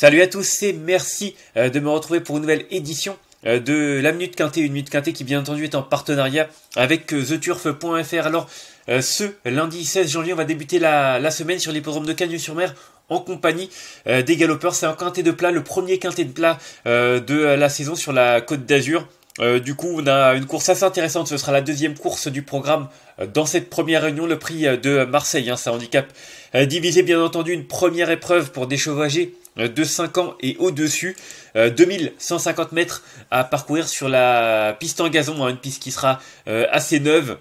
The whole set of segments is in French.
Salut à tous et merci euh, de me retrouver pour une nouvelle édition euh, de la Minute Quintée, une Minute Quintée qui bien entendu est en partenariat avec euh, theturf.fr. Alors ce lundi 16 janvier, on va débuter la, semaine sur l'hippodrome de Cagnes-sur-Mer en compagnie des galopeurs. C'est un quintet de plat, le premier quintet de plat de la saison sur la Côte d'Azur. du coup, on a une course assez intéressante. Ce sera la deuxième course du programme dans cette première réunion. Le prix de Marseille, hein, c'est ça handicap divisé, bien entendu, une première épreuve pour déchauvager euh, de 5 ans et au-dessus. 2150 euh, mètres à parcourir sur la piste en gazon, hein, une piste qui sera euh, assez neuve.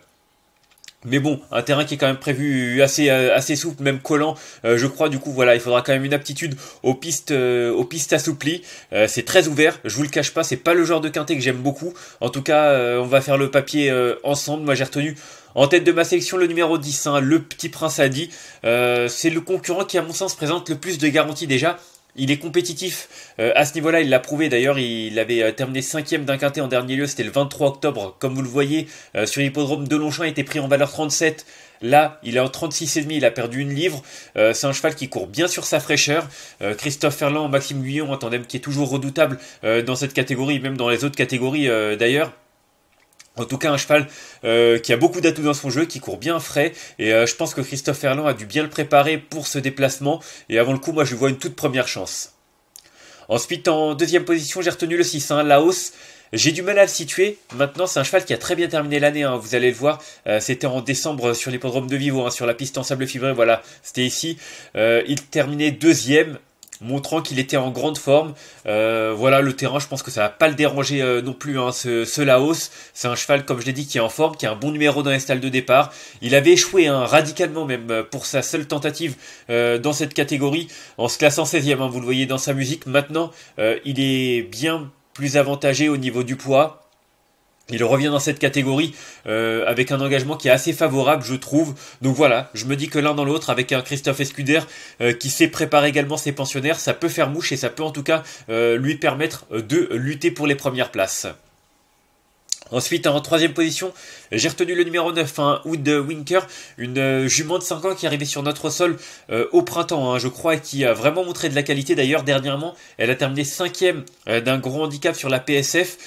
Mais bon, un terrain qui est quand même prévu assez assez souple, même collant, je crois. Du coup, voilà, il faudra quand même une aptitude aux pistes aux pistes assouplies. c'est très ouvert. Je vous le cache pas, c'est pas le genre de quintet que j'aime beaucoup. En tout cas, on va faire le papier ensemble. Moi, j'ai retenu en tête de ma sélection, le numéro 10, hein, le petit prince a dit, c'est le concurrent qui, à mon sens, présente le plus de garanties déjà. Il est compétitif. Euh, à ce niveau-là, il l'a prouvé. D'ailleurs, il avait euh, terminé cinquième d'un quintet en dernier lieu. C'était le 23 octobre. Comme vous le voyez, euh, sur l'hippodrome de Longchamp, il était pris en valeur 37. Là, il est en 36,5, il a perdu une livre. c'est un cheval qui court bien sur sa fraîcheur. Christophe Ferland, Maxime Guyon, un tandem qui est toujours redoutable dans cette catégorie, même dans les autres catégories d'ailleurs. En tout cas, un cheval euh, qui a beaucoup d'atouts dans son jeu, qui court bien frais, et euh, je pense que Christophe Ferland a dû bien le préparer pour ce déplacement, et avant le coup, moi je lui vois une toute première chance. Ensuite, en deuxième position, j'ai retenu le 6, la hausse. J'ai du mal à le situer. Maintenant, c'est un cheval qui a très bien terminé l'année. Hein, vous allez le voir. Euh, c'était en décembre sur l'hippodrome de Vivo, hein, sur la piste en sable fibré. Voilà, c'était ici. il terminait deuxième montrant qu'il était en grande forme. Euh, voilà, le terrain, je pense que ça va pas le déranger euh, non plus, hein, ce, Laos. C'est un cheval, comme je l'ai dit, qui est en forme, qui a un bon numéro dans les stalles de départ. Il avait échoué hein, radicalement, même euh, pour sa seule tentative dans cette catégorie, en se classant 16e, hein, vous le voyez dans sa musique. Maintenant, il est bien plus avantagé au niveau du poids. Il revient dans cette catégorie euh, avec un engagement qui est assez favorable, je trouve. Donc voilà, je me dis que l'un dans l'autre, avec un Christophe Escuder euh, qui sait préparer également ses pensionnaires, ça peut faire mouche et ça peut en tout cas euh, lui permettre de lutter pour les premières places. Ensuite, en troisième position, j'ai retenu le numéro 9, hein, Wood Winker, une euh, jument de 5 ans qui est arrivée sur notre sol euh, au printemps, hein, je crois, et qui a vraiment montré de la qualité. D'ailleurs, dernièrement, elle a terminé 5ème euh, d'un gros handicap sur la PSF.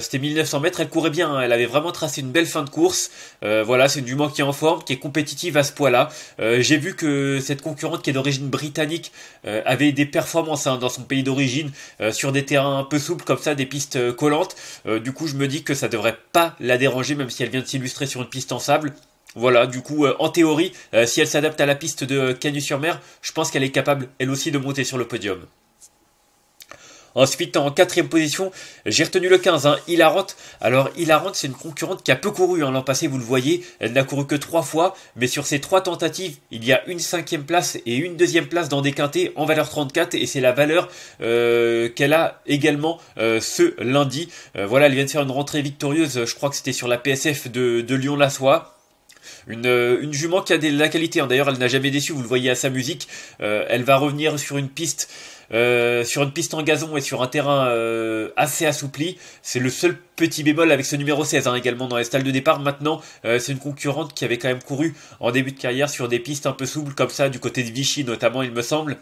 C'était 1900 mètres, elle courait bien, hein, elle avait vraiment tracé une belle fin de course. voilà, c'est une jument qui est en forme, qui est compétitive à ce poids-là. j'ai vu que cette concurrente qui est d'origine britannique avait des performances dans son pays d'origine sur des terrains un peu souples comme ça, des pistes collantes. du coup, je me dis que ça devrait devrait pas la déranger, même si elle vient de s'illustrer sur une piste en sable. Voilà, du coup, euh, en théorie, euh, si elle s'adapte à la piste de euh, Canu-sur-Mer, je pense qu'elle est capable, elle aussi, de monter sur le podium. Ensuite, en quatrième position, j'ai retenu le 15, hein, Alors, Hilarante, c'est une concurrente qui a peu couru en hein. l'an passé, vous le voyez. Elle n'a couru que trois fois, mais sur ces trois tentatives, il y a une cinquième place et une deuxième place dans des quintés en valeur 34, et c'est la valeur euh, qu'elle a également euh, ce lundi. Euh, voilà, elle vient de faire une rentrée victorieuse, je crois que c'était sur la PSF de, Lyon-Lassois. Une, une, jument qui a de la qualité, hein. d'ailleurs elle n'a jamais déçu, vous le voyez à sa musique, elle va revenir sur une piste euh, sur une piste en gazon et sur un terrain euh, assez assoupli. C'est le seul petit bémol avec ce numéro 16 hein, également dans les stalles de départ. Maintenant, euh, c'est une concurrente qui avait quand même couru en début de carrière sur des pistes un peu souples comme ça, du côté de Vichy notamment, il me semble.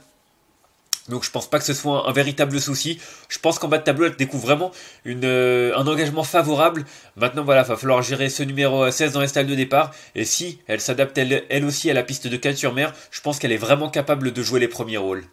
Donc je pense pas que ce soit un, véritable souci. Je pense qu'en bas de tableau, elle découvre vraiment un engagement favorable. Maintenant, voilà, il va falloir gérer ce numéro 16 dans les stalles de départ. Et si elle s'adapte elle, aussi à la piste de 4 sur mer je pense qu'elle est vraiment capable de jouer les premiers rôles.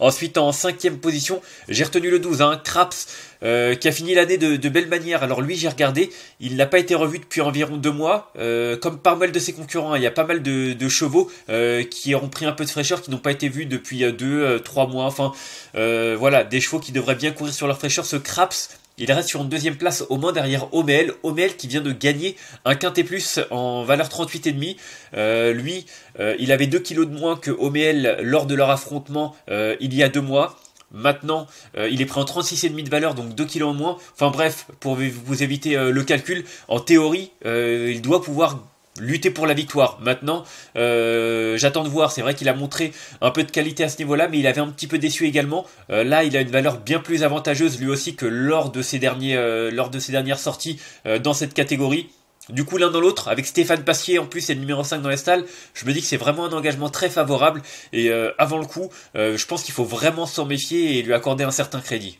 Ensuite, en cinquième position, j'ai retenu le 12, un hein, Craps, euh, qui a fini l'année de, de, belle manière. Alors lui, j'ai regardé, il n'a pas été revu depuis environ deux mois. Euh, comme pas mal de ses concurrents, hein, il y a pas mal de, chevaux euh, qui ont pris un peu de fraîcheur, qui n'ont pas été vus depuis deux, trois mois. Enfin, voilà, des chevaux qui devraient bien courir sur leur fraîcheur. Ce Craps, il reste sur une deuxième place au moins derrière Omel. Omel qui vient de gagner un quintet plus en valeur 38,5. Euh, lui, euh, il avait 2 kilos de moins que Omel lors de leur affrontement euh, il y a deux mois. Maintenant, il est pris en 36,5 de valeur, donc 2 kilos en moins. Enfin bref, pour vous éviter le calcul, en théorie, il doit pouvoir lutter pour la victoire. Maintenant, euh, j'attends de voir. C'est vrai qu'il a montré un peu de qualité à ce niveau-là, mais il avait un petit peu déçu également. Euh, là, il a une valeur bien plus avantageuse lui aussi que lors de ses, derniers, euh, lors de ses dernières sorties dans cette catégorie. Du coup, l'un dans l'autre, avec Stéphane Passier en plus et le numéro 5 dans la je me dis que c'est vraiment un engagement très favorable. Et avant le coup, je pense qu'il faut vraiment s'en méfier et lui accorder un certain crédit.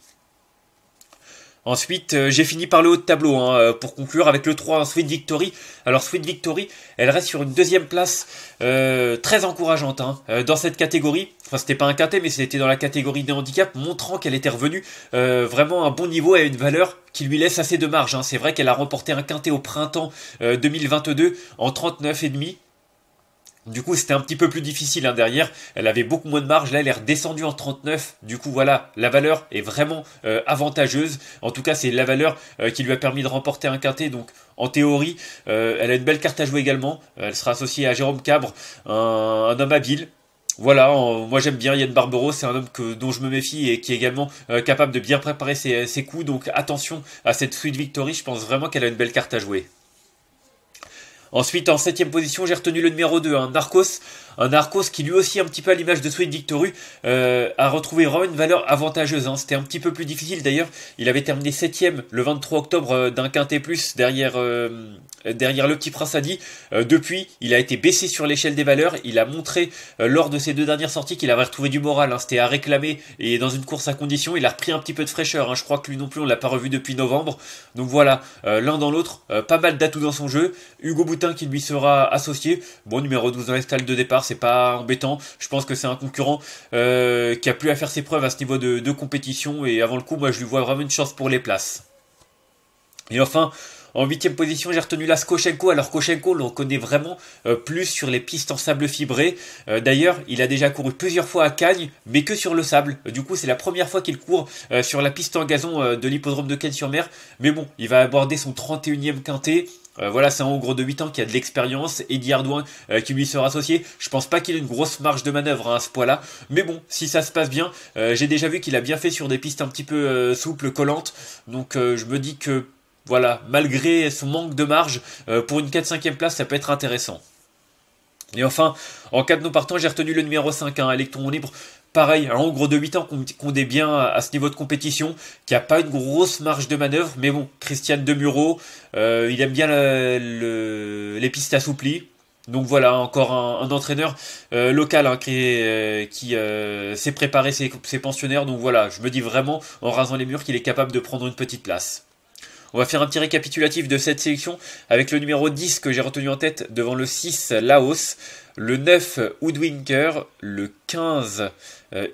Ensuite, euh, j'ai fini par le haut de tableau hein, euh, pour conclure avec le 3 Sweet Victory. Alors Sweet Victory, elle reste sur une deuxième place euh, très encourageante hein, dans cette catégorie. Enfin, c'était pas un quintet, mais c'était dans la catégorie des handicaps, montrant qu'elle était revenue vraiment à un bon niveau et à une valeur qui lui laisse assez de marge. Hein. C'est vrai qu'elle a remporté un quintet au printemps 2022 en 39,5 du coup, c'était un petit peu plus difficile hein, derrière. Elle avait beaucoup moins de marge. Là, elle est redescendue en 39. Du coup, voilà, la valeur est vraiment euh, avantageuse. En tout cas, c'est la valeur euh, qui lui a permis de remporter un quintet. Donc, en théorie, euh, elle a une belle carte à jouer également. Elle sera associée à Jérôme Cabre, un, homme habile, voilà, moi j'aime bien Yann Barbero, c'est un homme que, dont je me méfie et qui est également capable de bien préparer ses, ses, coups, donc attention à cette Sweet Victory, je pense vraiment qu'elle a une belle carte à jouer. Ensuite, en septième position, j'ai retenu le numéro 2, hein, Narcos, un Arcos qui lui aussi un petit peu à l'image de Sweet Victory euh, a retrouvé vraiment une valeur avantageuse. Hein. C'était un petit peu plus difficile d'ailleurs. Il avait terminé 7 septième le 23 octobre euh, d'un quintet plus derrière euh, derrière le petit prince Adi. depuis, il a été baissé sur l'échelle des valeurs. Il a montré lors de ses deux dernières sorties qu'il avait retrouvé du moral. Hein. C'était à réclamer et dans une course à condition, il a repris un petit peu de fraîcheur. Hein. Je crois que lui non plus on l'a pas revu depuis novembre. Donc voilà, l'un dans l'autre, pas mal d'atouts dans son jeu. Hugo Boutin qui lui sera associé. Bon numéro 12 dans les de départ c'est pas embêtant. Je pense que c'est un concurrent euh, qui a plus à faire ses preuves à ce niveau de, compétition. Et avant le coup, moi, je lui vois vraiment une chance pour les places. Et enfin, en huitième position, j'ai retenu Laskochenko. Alors Kochenko, l'on connaît vraiment euh, plus sur les pistes en sable fibré. Euh, d'ailleurs, il a déjà couru plusieurs fois à Cagnes, mais que sur le sable. Du coup, c'est la première fois qu'il court sur la piste en gazon de l'hippodrome de cagnes sur mer Mais bon, il va aborder son 31e quintet. Euh, voilà, c'est un Hongro de 8 ans qui a de l'expérience, et Ardouin euh, qui lui sera associé. Je pense pas qu'il ait une grosse marge de manœuvre hein, à ce poids-là, mais bon, si ça se passe bien, euh, j'ai déjà vu qu'il a bien fait sur des pistes un petit peu souples, collantes, donc je me dis que, voilà, malgré son manque de marge, pour une 4-5e place, ça peut être intéressant. Et enfin, en cas de non partant, j'ai retenu le numéro 5, un hein, électron libre pareil, un gros de 8 ans qu'on est bien à ce niveau de compétition, qui a pas une grosse marge de manœuvre, mais bon, Christiane Demuro, euh, il aime bien les pistes assouplies. Donc voilà, encore un, entraîneur euh, local hein, qui, euh, s'est préparé ses, ses pensionnaires. Donc voilà, je me dis vraiment, en rasant les murs, qu'il est capable de prendre une petite place. On va faire un petit récapitulatif de cette sélection avec le numéro 10 que j'ai retenu en tête devant le 6 Laos, le 9 Woodwinker, le 15 euh,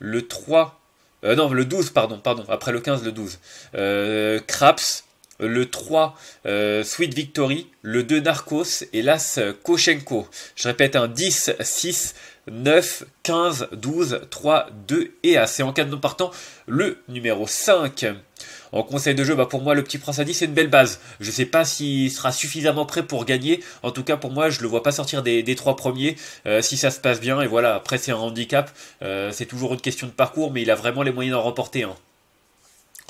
le 3 euh, non, le 12, pardon, pardon, après le 15, le 12. Euh, Craps, le 3 euh, Sweet Victory, le 2 Narcos et l'As euh, Koshenko. Je répète un 10, 6, 9, 15, 12, 3, 2 et As. C'est en cas de non partant, le numéro 5. En conseil de jeu, bah pour moi, le petit prince à 10, c'est une belle base. Je ne sais pas s'il sera suffisamment prêt pour gagner. En tout cas, pour moi, je ne le vois pas sortir des, des trois premiers euh, si ça se passe bien. Et voilà, après, c'est un handicap. c'est toujours une question de parcours, mais il a vraiment les moyens d'en remporter un.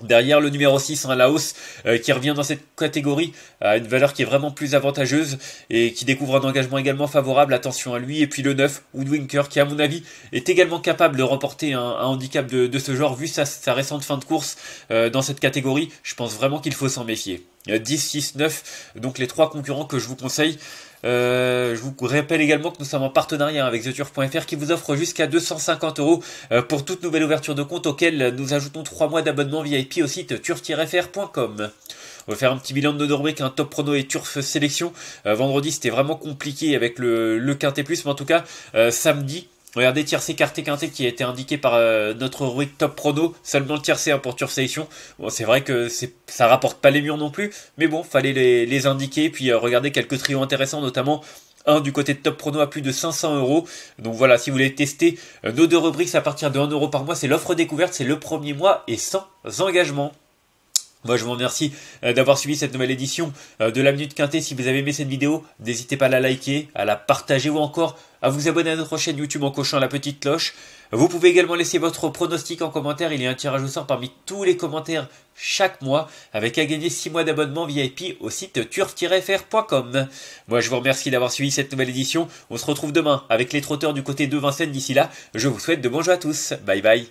Derrière le numéro 6, hein, Laos, euh, qui revient dans cette catégorie à une valeur qui est vraiment plus avantageuse et qui découvre un engagement également favorable, attention à lui. Et puis le 9, Woodwinker, qui à mon avis est également capable de remporter un, handicap de, ce genre, vu sa, récente fin de course euh, dans cette catégorie. Je pense vraiment qu'il faut s'en méfier. 10, 6, 9, donc les trois concurrents que je vous conseille. Euh, je vous rappelle également que nous sommes en partenariat avec TheTurf.fr qui vous offre jusqu'à 250 euros euh, pour toute nouvelle ouverture de compte auquel nous ajoutons 3 mois d'abonnement VIP au site turf-fr.com. On va faire un petit bilan de nos rubriques, un hein, top prono et turf sélection. Euh, vendredi c'était vraiment compliqué avec le, quintet plus, mais en tout cas samedi Regardez tiercé, quarté, quinté qui a été indiqué par euh, notre rubrique top prono, seulement tiercé hein, pour Sélection. Bon, c'est vrai que ça rapporte pas les murs non plus, mais bon, fallait les, indiquer, puis euh, regardez quelques trios intéressants, notamment un du côté de Top Prono à plus de 500 euros. Donc voilà, si vous voulez tester euh, nos deux rubriques à partir de 1 euro par mois, c'est l'offre découverte, c'est le premier mois et sans engagement. Moi, je vous remercie euh, d'avoir suivi cette nouvelle édition euh, de la Minute Quintet. Si vous avez aimé cette vidéo, n'hésitez pas à la liker, à la partager ou encore à vous abonner à notre chaîne YouTube en cochant la petite cloche. Vous pouvez également laisser votre pronostic en commentaire. Il y a un tirage au sort parmi tous les commentaires chaque mois avec à gagner 6 mois d'abonnement VIP au site turf-fr.com. Moi, je vous remercie d'avoir suivi cette nouvelle édition. On se retrouve demain avec les trotteurs du côté de Vincennes. D'ici là, je vous souhaite de bons jeux à tous. Bye bye.